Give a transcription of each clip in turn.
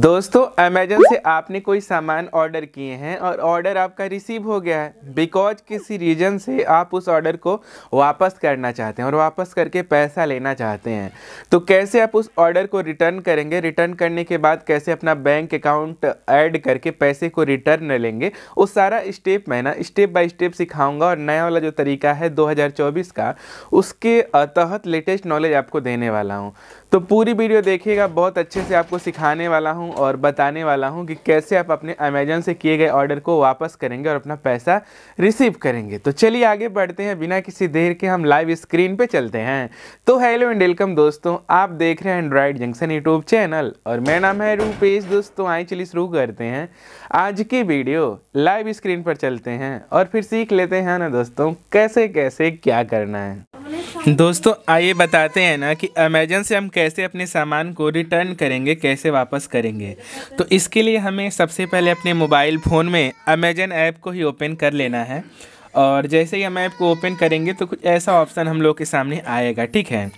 दोस्तों अमेजन से आपने कोई सामान ऑर्डर किए हैं और ऑर्डर आपका रिसीव हो गया है बिकॉज किसी रीजन से आप उस ऑर्डर को वापस करना चाहते हैं और वापस करके पैसा लेना चाहते हैं तो कैसे आप उस ऑर्डर को रिटर्न करेंगे रिटर्न करने के बाद कैसे अपना बैंक अकाउंट ऐड करके पैसे को रिटर्न लेंगे वो सारा स्टेप मैं ना स्टेप बाई स्टेप सिखाऊँगा और नया वाला जो तरीका है दो का उसके तहत लेटेस्ट नॉलेज आपको देने वाला हूँ तो पूरी वीडियो देखिएगा बहुत अच्छे से आपको सिखाने वाला हूँ हूँ और बताने वाला हूँ कि कैसे आप अपने अमेजन से किए गए ऑर्डर को वापस करेंगे और अपना पैसा रिसीव करेंगे तो चलिए आगे बढ़ते हैं बिना किसी देर के हम लाइव स्क्रीन पे चलते हैं तो हेलो एंड वेलकम दोस्तों आप देख रहे हैं एंड्रॉयड जंक्शन यूट्यूब चैनल और मेरा नाम है रूपेश दोस्तों आई चलिए शुरू करते हैं आज की वीडियो लाइव स्क्रीन पर चलते हैं और फिर सीख लेते हैं ना दोस्तों कैसे कैसे क्या करना है दोस्तों आइए बताते हैं ना कि अमेजन से हम कैसे अपने सामान को रिटर्न करेंगे कैसे वापस करेंगे तो इसके लिए हमें सबसे पहले अपने मोबाइल फ़ोन में अमेजन ऐप को ही ओपन कर लेना है और जैसे ही हम ऐप को ओपन करेंगे तो कुछ ऐसा ऑप्शन हम लोग के सामने आएगा ठीक है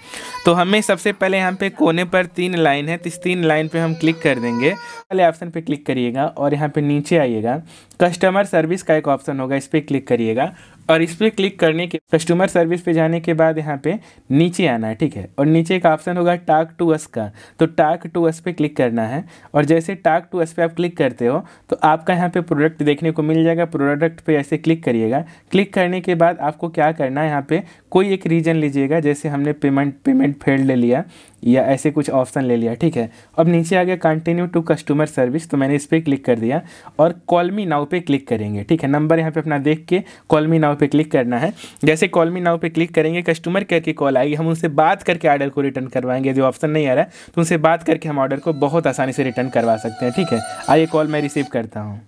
तो हमें सबसे पहले यहाँ पे कोने पर तीन लाइन है तो इस तीन लाइन पे हम क्लिक कर देंगे पहले ऑप्शन पे क्लिक करिएगा और यहाँ पे नीचे आइएगा कस्टमर सर्विस का एक ऑप्शन होगा इस पर क्लिक करिएगा और इस पर क्लिक करने के कस्टमर सर्विस पे जाने के बाद यहाँ पे नीचे आना है ठीक है और नीचे एक ऑप्शन होगा टाक टू अस का तो टाक टू अस पे क्लिक करना है और जैसे टाक टू अस पे आप क्लिक करते हो तो आपका यहाँ पे प्रोडक्ट देखने को मिल जाएगा प्रोडक्ट पे ऐसे क्लिक करिएगा क्लिक करने के बाद आपको क्या करना है यहाँ पे कोई एक रीजन लीजिएगा जैसे हमने पेमेंट पेमेंट फेल्ड ले लिया या ऐसे कुछ ऑप्शन ले लिया ठीक है अब नीचे आ गया कंटिन्यू टू कस्टमर सर्विस तो मैंने इस पर क्लिक कर दिया और कॉलमी नाव पे क्लिक करेंगे ठीक है नंबर यहाँ पे अपना देख के कॉलमी नाव पे क्लिक करना है जैसे कॉल मी नाउ पे क्लिक करेंगे कस्टमर केयर की कॉल आएगी हम उनसे बात करके ऑर्डर को रिटर्न करवाएंगे जो ऑप्शन नहीं आ रहा है तो उनसे बात करके हम ऑर्डर को बहुत आसानी से रिटर्न करवा सकते हैं ठीक है आइए कॉल मैं रिसीव करता हूँ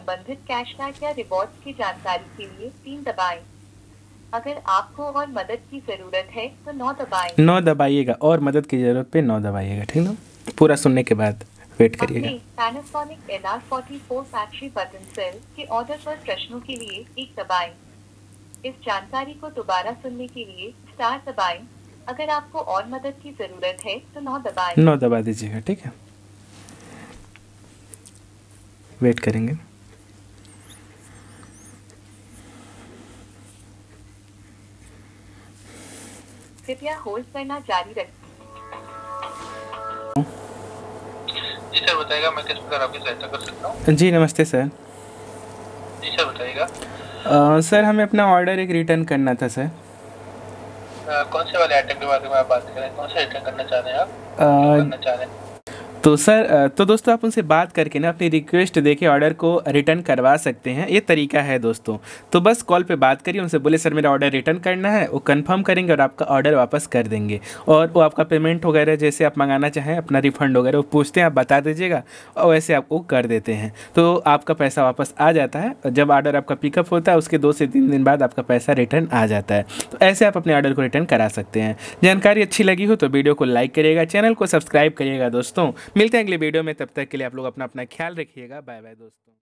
संबंधित कैशबैक या रिवॉर्ड की जानकारी के लिए तीन दबाएं। अगर आपको और मदद की जरूरत है तो नौ दबाएं। नौ दबाइएगा और मदद की जरूरत पे नौ दबाइएगा ठीक ना पूरा सुनने के बाद वेट करिएगा Panasonic R forty four factory button cell के ऑर्डर पर प्रश्नों के लिए एक दबाएं। इस जानकारी को दोबारा सुनने के लिए स्टार दबाएं। अगर आपको और मदद की जरूरत है तो नौ दबाएं। नौ दबा दीजिएगा ठीक है वेट करेंगे कृपया होल्ड करना जारी रखें जी सर बताइएगा मैं किस प्रकार आपकी सहायता कर सकता हूँ जी नमस्ते सर जी सर बताइएगा सर हमें अपना ऑर्डर एक रिटर्न करना था सर कौन से वाले आइटम के बारे में आप बात कर रहे हैं कौन से रिटर्न करना चाह रहे हैं आप uh, करना चाह रहे हैं तो सर तो दोस्तों आप उनसे बात करके ना अपनी रिक्वेस्ट दे के ऑर्डर को रिटर्न करवा सकते हैं ये तरीका है दोस्तों तो बस कॉल पे बात करिए उनसे बोले सर मेरा ऑर्डर रिटर्न करना है वो कंफर्म करेंगे और आपका ऑर्डर वापस कर देंगे और वो आपका पेमेंट वगैरह जैसे आप मंगाना चाहें अपना रिफंड वगैरह वो पूछते हैं आप बता दीजिएगा और वैसे आपको कर देते हैं तो आपका पैसा वापस आ जाता है जब ऑर्डर आपका पिकअप होता है उसके दो से तीन दिन बाद आपका पैसा रिटर्न आ जाता है तो ऐसे आप अपने ऑर्डर को रिटर्न करा सकते हैं जानकारी अच्छी लगी हो तो वीडियो को लाइक करिएगा चैनल को सब्सक्राइब करिएगा दोस्तों मिलते हैं अगले वीडियो में तब तक के लिए आप लोग अपना अपना ख्याल रखिएगा बाय बाय दोस्तों